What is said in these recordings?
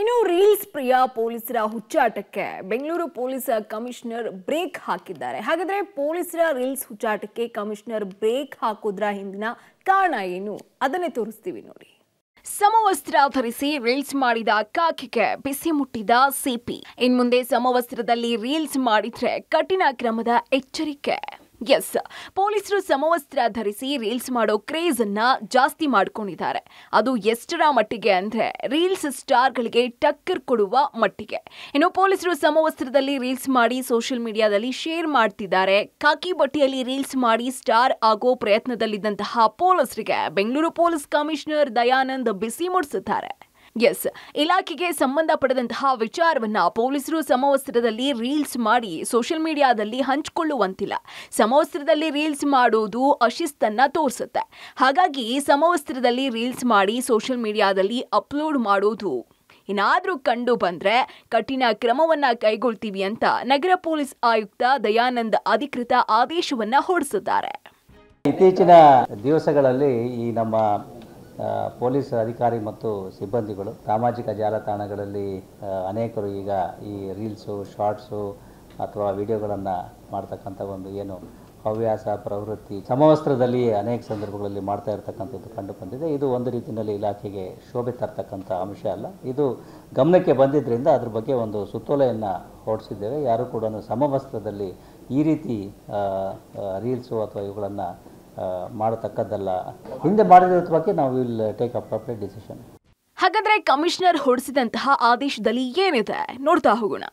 ಇನ್ನು ರೀಲ್ಸ್ ಪ್ರಿಯ ಪೊಲೀಸರ ಹುಚ್ಚಾಟಕ್ಕೆ ಬೆಂಗಳೂರು ಪೊಲೀಸ್ ಕಮಿಷನರ್ ಬ್ರೇಕ್ ಹಾಕಿದ್ದಾರೆ ಹಾಗಾದ್ರೆ ಪೊಲೀಸರ ರೀಲ್ಸ್ ಹುಚ್ಚಾಟಕ್ಕೆ ಕಮಿಷನರ್ ಬ್ರೇಕ್ ಹಾಕೋದ್ರ ಹಿಂದಿನ ಕಾರಣ ಏನು ಅದನ್ನೇ ತೋರಿಸ್ತೀವಿ ನೋಡಿ ಸಮವಸ್ತ್ರ ಧರಿಸಿ ರೀಲ್ಸ್ ಮಾಡಿದ ಕಾಕಿಗೆ ಬಿಸಿ ಮುಟ್ಟಿದ ಸಿಪಿ ಇನ್ಮುಂದೆ ಸಮವಸ್ತ್ರದಲ್ಲಿ ರೀಲ್ಸ್ ಮಾಡಿದ್ರೆ ಕಠಿಣ ಕ್ರಮದ ಎಚ್ಚರಿಕೆ ಎಸ್ ಪೊಲೀಸರು ಸಮವಸ್ತ್ರ ಧರಿಸಿ ರೀಲ್ಸ್ ಮಾಡೋ ಕ್ರೇಜ್ ಅನ್ನ ಜಾಸ್ತಿ ಮಾಡ್ಕೊಂಡಿದ್ದಾರೆ ಅದು ಎಷ್ಟರ ಮಟ್ಟಿಗೆ ಅಂದ್ರೆ ರೀಲ್ಸ್ ಸ್ಟಾರ್ಗಳಿಗೆ ಟಕ್ಕರ್ ಕೊಡುವ ಮಟ್ಟಿಗೆ ಇನ್ನು ಪೊಲೀಸರು ಸಮವಸ್ತ್ರದಲ್ಲಿ ರೀಲ್ಸ್ ಮಾಡಿ ಸೋಷಿಯಲ್ ಮೀಡಿಯಾದಲ್ಲಿ ಶೇರ್ ಮಾಡ್ತಿದ್ದಾರೆ ಕಾಕಿ ಬಟ್ಟೆಯಲ್ಲಿ ರೀಲ್ಸ್ ಮಾಡಿ ಸ್ಟಾರ್ ಆಗೋ ಪ್ರಯತ್ನದಲ್ಲಿದ್ದಂತಹ ಪೊಲೀಸರಿಗೆ ಬೆಂಗಳೂರು ಪೊಲೀಸ್ ಕಮಿಷನರ್ ದಯಾನಂದ್ ಬಿಸಿ ಮುಡಿಸುತ್ತಾರೆ ಎಸ್ ಇಲಾಖೆಗೆ ಸಂಬಂಧಪಡದಂತಹ ವಿಚಾರವನ್ನ ಪೊಲೀಸರು ಸಮವಸ್ತ್ರದಲ್ಲಿ ರೀಲ್ಸ್ ಮಾಡಿ ಸೋಷಿಯಲ್ ಮೀಡಿಯಾದಲ್ಲಿ ಹಂಚಿಕೊಳ್ಳುವಂತಿಲ್ಲ ಸಮವಸ್ತ್ರದಲ್ಲಿ ರೀಲ್ಸ್ ಮಾಡುವುದು ಅಶಿಸ್ತನ್ನ ತೋರಿಸುತ್ತೆ ಹಾಗಾಗಿ ಸಮವಸ್ತ್ರದಲ್ಲಿ ರೀಲ್ಸ್ ಮಾಡಿ ಸೋಷಿಯಲ್ ಮೀಡಿಯಾದಲ್ಲಿ ಅಪ್ಲೋಡ್ ಮಾಡೋದು ಏನಾದರೂ ಕಂಡು ಬಂದರೆ ಕಠಿಣ ಕ್ರಮವನ್ನು ಕೈಗೊಳ್ತೀವಿ ಅಂತ ನಗರ ಪೊಲೀಸ್ ಆಯುಕ್ತ ದಯಾನಂದ್ ಅಧಿಕೃತ ಆದೇಶವನ್ನು ಹೊರಡಿಸಿದ್ದಾರೆ ಇತ್ತೀಚಿನ ದಿವಸಗಳಲ್ಲಿ ಈ ನಮ್ಮ ಪೊಲೀಸ್ ಅಧಿಕಾರಿ ಮತ್ತು ಸಿಬ್ಬಂದಿಗಳು ಸಾಮಾಜಿಕ ಜಾಲತಾಣಗಳಲ್ಲಿ ಅನೇಕರು ಈಗ ಈ ರೀಲ್ಸು ಶಾರ್ಟ್ಸು ಅಥವಾ ವಿಡಿಯೋಗಳನ್ನು ಮಾಡ್ತಕ್ಕಂಥ ಒಂದು ಏನು ಹವ್ಯಾಸ ಪ್ರವೃತ್ತಿ ಸಮವಸ್ತ್ರದಲ್ಲಿ ಅನೇಕ ಸಂದರ್ಭಗಳಲ್ಲಿ ಮಾಡ್ತಾ ಇರತಕ್ಕಂಥದ್ದು ಕಂಡು ಬಂದಿದೆ ಇದು ಒಂದು ರೀತಿಯಲ್ಲಿ ಇಲಾಖೆಗೆ ಶೋಭೆ ತರ್ತಕ್ಕಂಥ ಅಂಶ ಅಲ್ಲ ಇದು ಗಮನಕ್ಕೆ ಬಂದಿದ್ದರಿಂದ ಅದ್ರ ಬಗ್ಗೆ ಒಂದು ಸುತ್ತೋಲೆಯನ್ನು ಹೊರಡಿಸಿದ್ದೇವೆ ಯಾರು ಕೂಡ ಸಮವಸ್ತ್ರದಲ್ಲಿ ಈ ರೀತಿ ರೀಲ್ಸು ಅಥವಾ ಇವುಗಳನ್ನು ಮಾಡತಕ್ಕದ್ದಲ್ಲ ಹಿಂದೆ ಮಾಡಿದ ಬಗ್ಗೆ ನಾವು ವಿಲ್ ಟೇಕ್ ಅಪ್ರಾಪ್ರಿಯೇಟ್ ಡಿಸಿಷನ್ ಹಾಗಾದ್ರೆ ಕಮಿಷನರ್ ಹೊಡೆಸಿದಂತಹ ಆದೇಶದಲ್ಲಿ ಏನಿದೆ ನೋಡ್ತಾ ಹೋಗೋಣ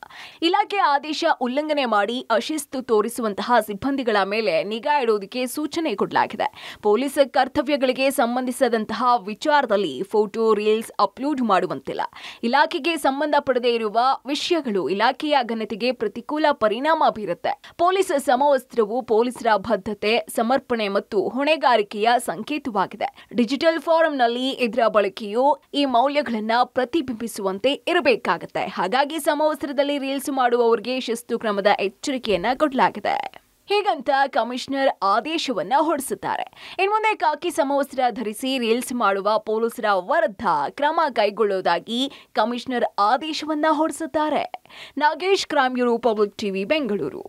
ಇಲಾಖೆ ಆದೇಶ ಉಲ್ಲಂಘನೆ ಮಾಡಿ ಅಶಿಸ್ತು ತೋರಿಸುವಂತಹ ಸಿಬ್ಬಂದಿಗಳ ಮೇಲೆ ನಿಗಾ ಇಡುವುದಕ್ಕೆ ಸೂಚನೆ ಕೊಡಲಾಗಿದೆ ಪೊಲೀಸ್ ಕರ್ತವ್ಯಗಳಿಗೆ ಸಂಬಂಧಿಸಿದಂತಹ ವಿಚಾರದಲ್ಲಿ ಫೋಟೋ ರೀಲ್ಸ್ ಅಪ್ಲೋಡ್ ಮಾಡುವಂತಿಲ್ಲ ಇಲಾಖೆಗೆ ಸಂಬಂಧಪಡದೇ ಇರುವ ವಿಷಯಗಳು ಇಲಾಖೆಯ ಘನತೆಗೆ ಪ್ರತಿಕೂಲ ಪರಿಣಾಮ ಬೀರುತ್ತೆ ಪೊಲೀಸ್ ಸಮವಸ್ತ್ರವು ಪೊಲೀಸರ ಬದ್ಧತೆ ಸಮರ್ಪಣೆ ಮತ್ತು ಹೊಣೆಗಾರಿಕೆಯ ಸಂಕೇತವಾಗಿದೆ ಡಿಜಿಟಲ್ ಫಾರಂನಲ್ಲಿ ಇದರ ಬಳಕೆಯು ಈ ಮೌಲ್ಯಗಳನ್ನ ಪ್ರತಿಬಿಂಬಿಸುವಂತೆ ಇರಬೇಕಾಗುತ್ತೆ ಹಾಗಾಗಿ ಸಮವಸ್ತ್ರದಲ್ಲಿ ರೀಲ್ಸ್ ಮಾಡುವವರಿಗೆ ಶಿಸ್ತು ಕ್ರಮದ ಎಚ್ಚರಿಕೆಯನ್ನ ಕೊಡಲಾಗಿದೆ ಹೀಗಂತ ಕಮಿಷನರ್ ಆದೇಶವನ್ನ ಹೊರಡಿಸುತ್ತಾರೆ ಮುಂದೆ ಕಾಕಿ ಸಮವಸ್ತ್ರ ಧರಿಸಿ ರೀಲ್ಸ್ ಮಾಡುವ ಪೊಲೀಸರ ವಿರುದ್ಧ ಕ್ರಮ ಕೈಗೊಳ್ಳುವುದಾಗಿ ಕಮಿಷನರ್ ಆದೇಶವನ್ನ ಹೊರಡಿಸುತ್ತಾರೆ ನಾಗೇಶ್ ಕ್ರಾಮ್ಯೂರು ಪಬ್ಲಿಕ್ ಟಿವಿ ಬೆಂಗಳೂರು